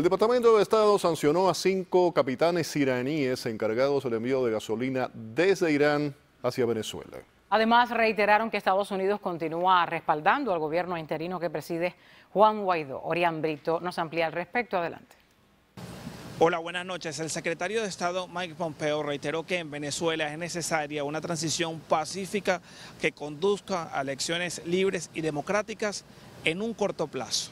El Departamento de Estado sancionó a cinco capitanes iraníes encargados del envío de gasolina desde Irán hacia Venezuela. Además, reiteraron que Estados Unidos continúa respaldando al gobierno interino que preside Juan Guaidó. Orián Brito nos amplía al respecto. Adelante. Hola, buenas noches. El secretario de Estado Mike Pompeo reiteró que en Venezuela es necesaria una transición pacífica que conduzca a elecciones libres y democráticas en un corto plazo.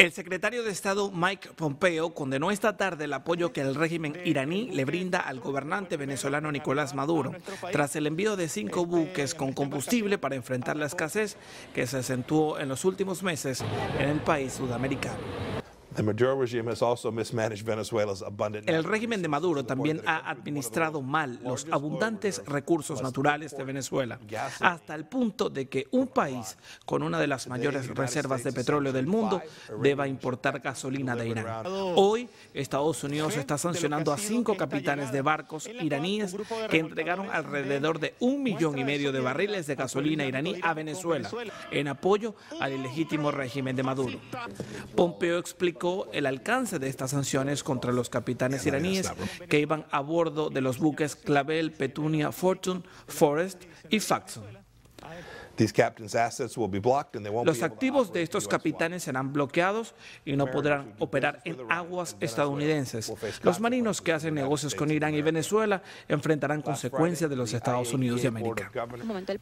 El secretario de Estado Mike Pompeo condenó esta tarde el apoyo que el régimen iraní le brinda al gobernante venezolano Nicolás Maduro, tras el envío de cinco buques con combustible para enfrentar la escasez que se acentuó en los últimos meses en el país sudamericano. El régimen de Maduro también ha administrado mal los abundantes recursos naturales de Venezuela, hasta el punto de que un país con una de las mayores reservas de petróleo del mundo deba importar gasolina de Irán. Hoy, Estados Unidos está sancionando a cinco capitanes de barcos iraníes que entregaron alrededor de un millón y medio de barriles de gasolina iraní a Venezuela en apoyo al ilegítimo régimen de Maduro. Pompeo explicó el alcance de estas sanciones contra los capitanes iraníes que iban a bordo de los buques Clavel, Petunia, Fortune, Forest y Faxon. Los activos de estos capitanes serán bloqueados y no podrán operar en aguas estadounidenses. Los marinos que hacen negocios con Irán y Venezuela enfrentarán consecuencias de los Estados Unidos de América.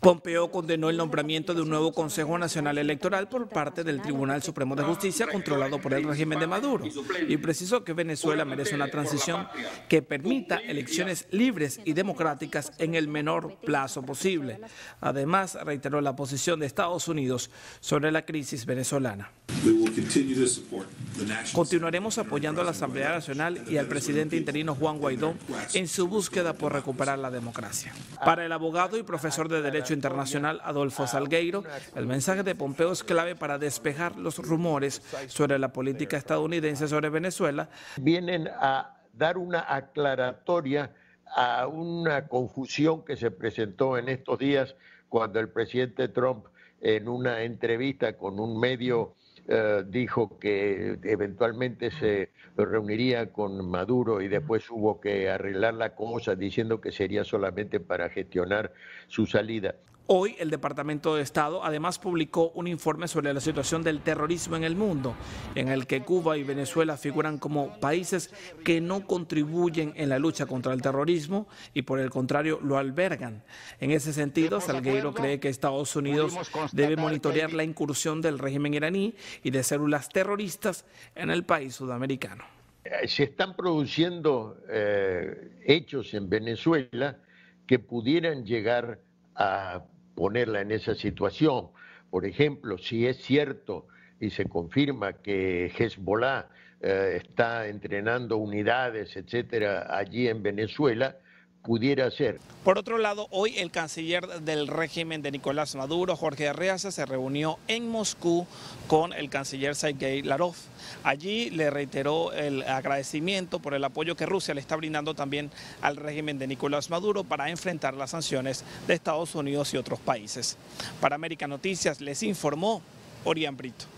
Pompeo condenó el nombramiento de un nuevo Consejo Nacional Electoral por parte del Tribunal Supremo de Justicia controlado por el régimen de Maduro y precisó que Venezuela merece una transición que permita elecciones libres y democráticas en el menor plazo posible. Además, reiteró la la posición de Estados Unidos sobre la crisis venezolana. Continuaremos apoyando a la Asamblea Nacional y al presidente interino Juan Guaidó en su búsqueda por recuperar la democracia. Para el abogado y profesor de Derecho Internacional Adolfo Salgueiro, el mensaje de Pompeo es clave para despejar los rumores sobre la política estadounidense sobre Venezuela. Vienen a dar una aclaratoria a una confusión que se presentó en estos días cuando el presidente Trump en una entrevista con un medio eh, dijo que eventualmente se reuniría con Maduro y después hubo que arreglar la cosa diciendo que sería solamente para gestionar su salida. Hoy el Departamento de Estado además publicó un informe sobre la situación del terrorismo en el mundo, en el que Cuba y Venezuela figuran como países que no contribuyen en la lucha contra el terrorismo y por el contrario lo albergan. En ese sentido, Salgueiro cree que Estados Unidos debe monitorear la incursión del régimen iraní y de células terroristas en el país sudamericano. Eh, se están produciendo eh, hechos en Venezuela que pudieran llegar a ponerla en esa situación. Por ejemplo, si es cierto y se confirma que Hezbollah eh, está entrenando unidades, etcétera, allí en Venezuela, pudiera Por otro lado, hoy el canciller del régimen de Nicolás Maduro, Jorge Arreaza, se reunió en Moscú con el canciller Sergei Larov. Allí le reiteró el agradecimiento por el apoyo que Rusia le está brindando también al régimen de Nicolás Maduro para enfrentar las sanciones de Estados Unidos y otros países. Para América Noticias les informó Orián Brito.